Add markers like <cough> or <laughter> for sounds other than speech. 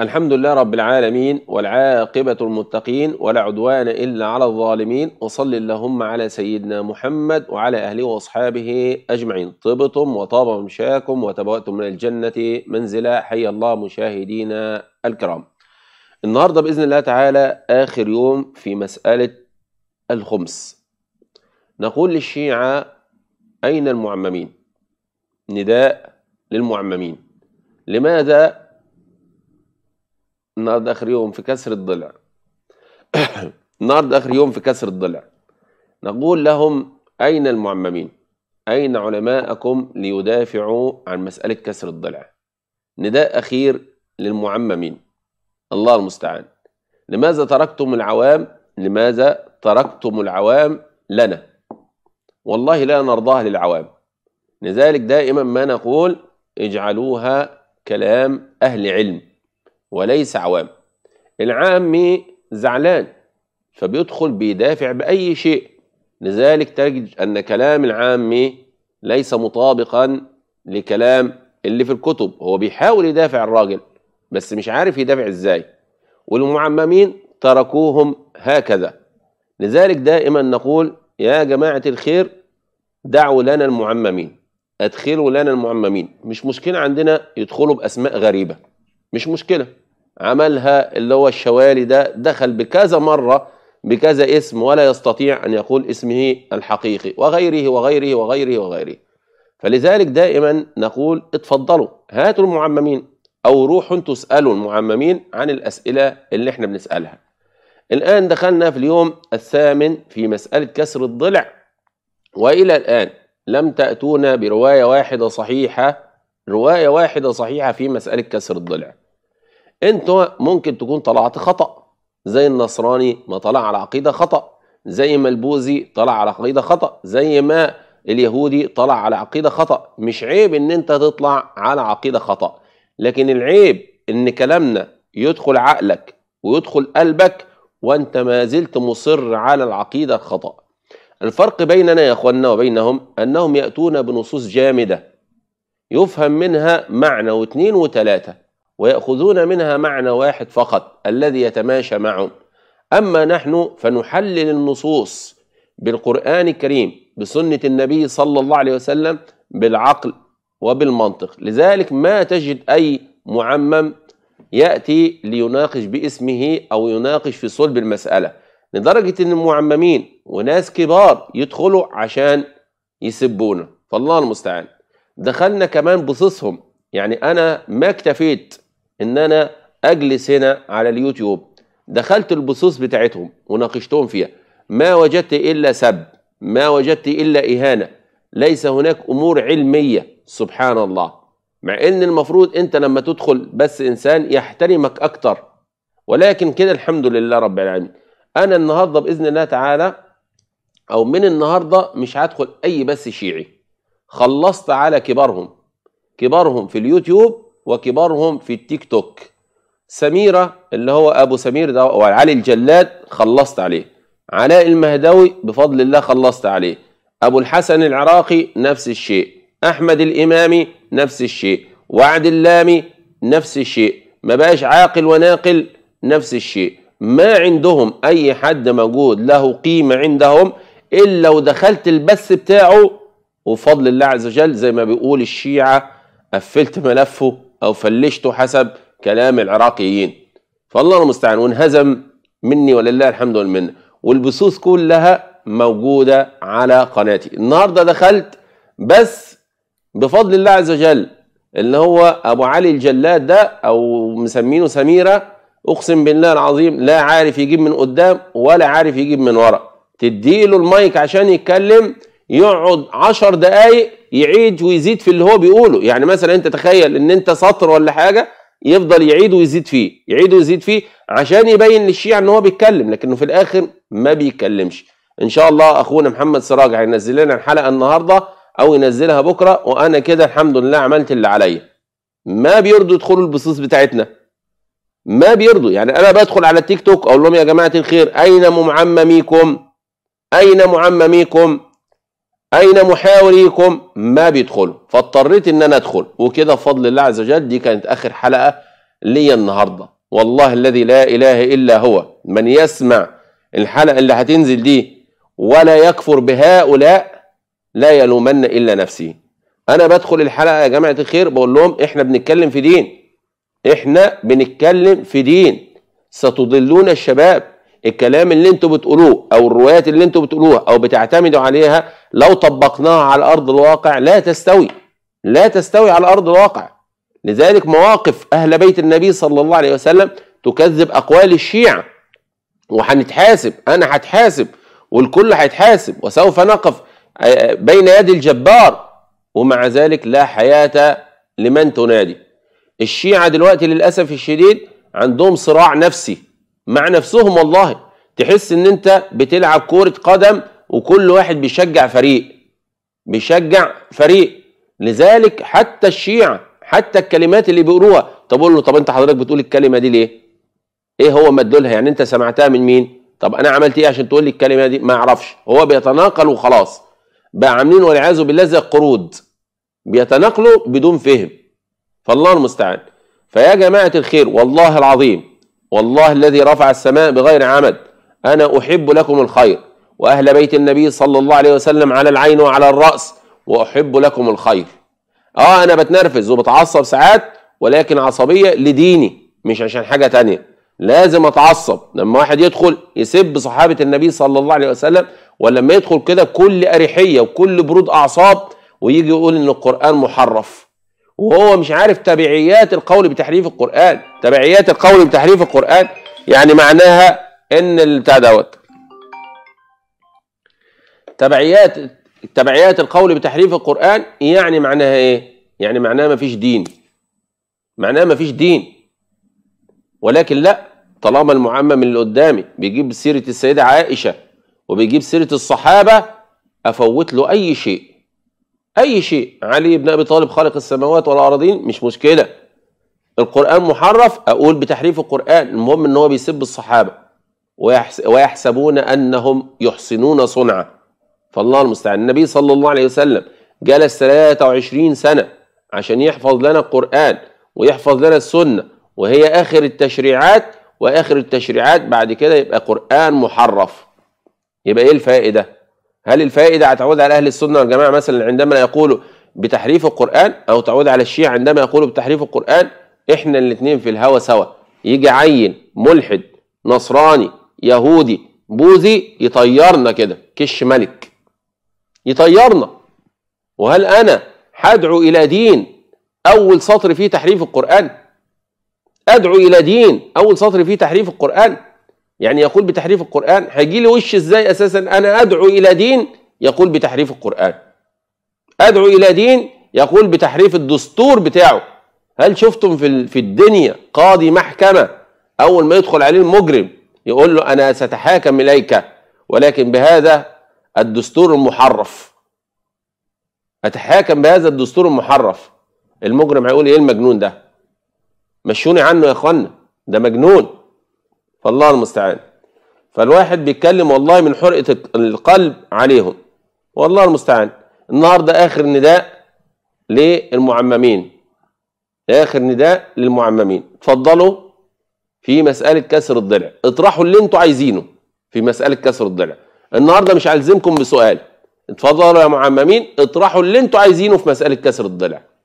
الحمد لله رب العالمين والعاقبة المتقين ولا عدوان إلا على الظالمين وصل اللهم على سيدنا محمد وعلى أهله وأصحابه أجمعين طبتم وطاب مشاكم وتبوأتم من الجنة منزلا حي الله مشاهدينا الكرام النهاردة بإذن الله تعالى آخر يوم في مسألة الخمس نقول للشيعة أين المعممين نداء للمعممين لماذا النهارده اخر يوم في كسر الضلع <coughs> النهارده اخر يوم في كسر الضلع نقول لهم اين المعممين اين علماءكم ليدافعوا عن مساله كسر الضلع نداء اخير للمعممين الله المستعان لماذا تركتم العوام لماذا تركتم العوام لنا والله لا نرضاها للعوام لذلك دائما ما نقول اجعلوها كلام اهل علم وليس عوام العامي زعلان فبيدخل بيدافع بأي شيء لذلك تجد أن كلام العامي ليس مطابقا لكلام اللي في الكتب هو بيحاول يدافع الراجل بس مش عارف يدافع ازاي والمعممين تركوهم هكذا لذلك دائما نقول يا جماعة الخير دعوا لنا المعممين ادخلوا لنا المعممين مش مشكلة عندنا يدخلوا بأسماء غريبة مش مشكلة عملها اللي هو الشوالي ده دخل بكذا مرة بكذا اسم ولا يستطيع أن يقول اسمه الحقيقي وغيره وغيره وغيره وغيره فلذلك دائما نقول اتفضلوا هاتوا المعممين أو روحوا تسألوا المعممين عن الأسئلة اللي احنا بنسألها الآن دخلنا في اليوم الثامن في مسألة كسر الضلع وإلى الآن لم تأتونا برواية واحدة صحيحة رواية واحدة صحيحة في مسألة كسر الضلع انت ممكن تكون طلعت خطأ زي النصراني ما طلع على عقيدة خطأ زي ما البوذي طلع على عقيدة خطأ زي ما اليهودي طلع على عقيدة خطأ مش عيب ان انت تطلع على عقيدة خطأ لكن العيب ان كلامنا يدخل عقلك ويدخل قلبك وانت ما زلت مصر على العقيدة الخطأ الفرق بيننا يا اخواننا وبينهم انهم يأتون بنصوص جامدة يفهم منها معنى واثنين وثلاثة ويأخذون منها معنى واحد فقط الذي يتماشى معهم أما نحن فنحلل النصوص بالقرآن الكريم بسنة النبي صلى الله عليه وسلم بالعقل وبالمنطق لذلك ما تجد أي معمم يأتي ليناقش باسمه أو يناقش في صلب المسألة لدرجة أن المعممين وناس كبار يدخلوا عشان يسبونا فالله المستعان دخلنا كمان بصصهم يعني أنا ما اكتفيت ان انا اجلس هنا على اليوتيوب دخلت البثوث بتاعتهم وناقشتهم فيها ما وجدت الا سب ما وجدت الا اهانه ليس هناك امور علميه سبحان الله مع ان المفروض انت لما تدخل بس انسان يحترمك اكتر ولكن كده الحمد لله رب العالمين انا النهارده باذن الله تعالى او من النهارده مش هدخل اي بث شيعي خلصت على كبارهم كبارهم في اليوتيوب وكبارهم في التيك توك سميرة اللي هو أبو سمير ده وعلي الجلاد خلصت عليه علاء المهدوي بفضل الله خلصت عليه أبو الحسن العراقي نفس الشيء أحمد الإمامي نفس الشيء وعد اللامي نفس الشيء ما بقاش عاقل وناقل نفس الشيء ما عندهم أي حد موجود له قيمة عندهم إلا ودخلت البث بتاعه وفضل الله عز وجل زي ما بيقول الشيعة قفلت ملفه أو فلشته حسب كلام العراقيين فالله المستعان وانهزم مني ولله الحمد والمنه والبثوث كلها موجودة على قناتي النهاردة دخلت بس بفضل الله عز وجل اللي هو أبو علي الجلاد ده أو مسمينه سميرة أقسم بالله العظيم لا عارف يجيب من قدام ولا عارف يجيب من ورا تديله المايك عشان يتكلم يقعد عشر دقايق يعيد ويزيد في اللي هو بيقوله يعني مثلا انت تخيل ان انت سطر ولا حاجه يفضل يعيد ويزيد فيه يعيد ويزيد فيه عشان يبين للشيعة ان هو بيتكلم لكنه في الاخر ما بيتكلمش ان شاء الله اخونا محمد سراج هينزل لنا الحلقه النهارده او ينزلها بكره وانا كده الحمد لله عملت اللي عليا ما بيرضوا يدخلوا البصوص بتاعتنا ما بيرضوا يعني انا بدخل على التيك توك اقول لهم يا جماعه الخير اين معمميكم اين معمميكم اين محاوريكم ما بيدخلوا فاضطريت ان انا ادخل وكده بفضل الله عز وجل دي كانت اخر حلقه ليا النهارده والله الذي لا اله الا هو من يسمع الحلقه اللي هتنزل دي ولا يكفر بهؤلاء لا يلومن الا نفسي انا بدخل الحلقه يا جماعه الخير بقول لهم احنا بنتكلم في دين احنا بنتكلم في دين ستضلون الشباب الكلام اللي انتوا بتقولوه او الروايات اللي انتوا بتقولوها او بتعتمدوا عليها لو طبقناها على ارض الواقع لا تستوي لا تستوي على ارض الواقع لذلك مواقف اهل بيت النبي صلى الله عليه وسلم تكذب اقوال الشيعه وهنتحاسب انا هتحاسب والكل هيتحاسب وسوف نقف آه، بين يدي الجبار ومع ذلك لا حياه لمن تنادي الشيعه دلوقتي للاسف الشديد عندهم صراع نفسي مع نفسهم والله تحس ان انت بتلعب كوره قدم وكل واحد بيشجع فريق بيشجع فريق لذلك حتى الشيعة حتى الكلمات اللي بيقولوها طب قول له طب انت حضرتك بتقول الكلمه دي ليه ايه هو مدلولها يعني انت سمعتها من مين طب انا عملت ايه عشان تقول لي الكلمه دي ما اعرفش هو بيتناقل وخلاص بقى عاملين والعياذ بالله زي القرود بيتناقلوا بدون فهم فالله المستعان فيا جماعه الخير والله العظيم والله الذي رفع السماء بغير عمد أنا أحب لكم الخير وأهل بيت النبي صلى الله عليه وسلم على العين وعلى الرأس وأحب لكم الخير آه أنا بتنرفز وبتعصب ساعات ولكن عصبية لديني مش عشان حاجة تانية لازم أتعصب لما واحد يدخل يسب صحابة النبي صلى الله عليه وسلم ولما يدخل كده بكل أريحية وكل برود أعصاب ويجي يقول إن القرآن محرف وهو مش عارف تبعيات القول بتحريف القرآن تبعيات القول بتحريف القرآن يعني معناها ان البتاع دوت تبعيات تبعيات القول بتحريف القرآن يعني معناها ايه؟ يعني معناها مفيش دين معناها مفيش دين ولكن لا طالما المعمم اللي قدامي بيجيب سيرة السيدة عائشة وبيجيب سيرة الصحابة أفوت له أي شيء اي شيء علي بن ابي طالب خالق السماوات والارضين مش مشكله القران محرف اقول بتحريف القران المهم ان هو بيسب الصحابه ويحسبون انهم يحسنون صنعه فالله المستعان النبي صلى الله عليه وسلم جلس 23 سنه عشان يحفظ لنا القران ويحفظ لنا السنه وهي اخر التشريعات واخر التشريعات بعد كده يبقى قران محرف يبقى ايه الفائده هل الفائدة هتعود على أهل السنة والجماعة مثلا عندما يقولوا بتحريف القرآن أو تعود على الشيعة عندما يقولوا بتحريف القرآن إحنا الاثنين في الهوى سوا يجي عين ملحد نصراني يهودي بوذي يطيرنا كده كش ملك يطيرنا وهل أنا هدعو إلى دين أول سطر فيه تحريف القرآن أدعو إلى دين أول سطر فيه تحريف القرآن يعني يقول بتحريف القرآن هيجي لي وش ازاي أساسا أنا أدعو إلى دين يقول بتحريف القرآن أدعو إلى دين يقول بتحريف الدستور بتاعه هل شفتم في في الدنيا قاضي محكمة أول ما يدخل عليه المجرم يقول له أنا ستحاكم إليك ولكن بهذا الدستور المحرف أتحاكم بهذا الدستور المحرف المجرم هيقول إيه المجنون ده مشوني عنه يا إخوانا ده مجنون فالله المستعان فالواحد بيتكلم والله من حرقة القلب عليهم والله المستعان النهارده آخر نداء للمعممين آخر نداء للمعممين اتفضلوا في مسألة كسر الضلع اطرحوا اللي انتوا عايزينه في مسألة كسر الضلع النهارده مش هلزمكم بسؤال اتفضلوا يا معممين اطرحوا اللي انتوا عايزينه في مسألة كسر الضلع